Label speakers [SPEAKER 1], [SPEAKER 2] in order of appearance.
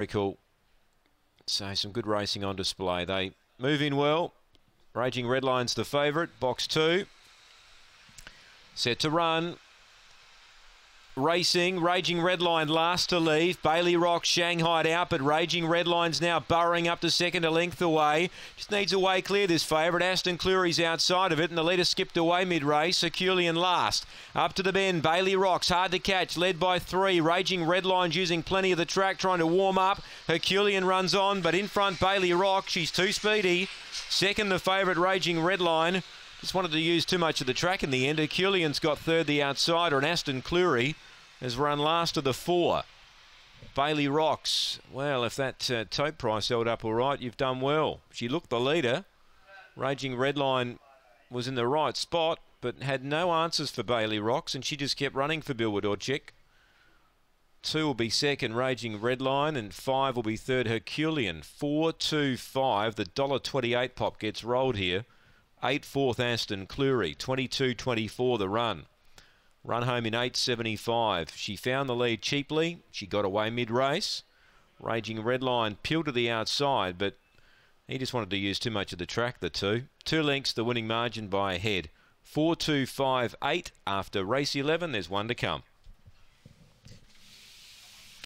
[SPEAKER 1] Very cool. So some good racing on display. They move in well. Raging Redline's the favourite. Box two. Set to run racing. Raging Red Line last to leave. Bailey Rock Shanghai out, but Raging Red Line's now burrowing up to second a length away. Just needs a way clear, this favourite. Aston Cleary's outside of it, and the leader skipped away mid-race. Herculean last. Up to the bend, Bailey Rock's hard to catch, led by three. Raging Red Line's using plenty of the track, trying to warm up. Herculean runs on, but in front, Bailey Rock. She's too speedy. Second, the favourite, Raging Red Line. Just wanted to use too much of the track in the end. Herculean's got third, the outsider, and Aston Cleary has run last of the four. Bailey Rocks. Well, if that uh, tote price held up all right, you've done well. She looked the leader. Raging Redline was in the right spot, but had no answers for Bailey Rocks, and she just kept running for Bill Check. Two will be second, Raging Redline, and five will be third, Herculean. Four, two, five. The dollar twenty-eight pop gets rolled here. Eight fourth, Aston Clury. Twenty-two, twenty-four. The run. Run home in 8.75. She found the lead cheaply. She got away mid-race. Raging Red Line peeled to the outside, but he just wanted to use too much of the track, the two. Two lengths, the winning margin by a head. 4.258 after race 11. There's one to come.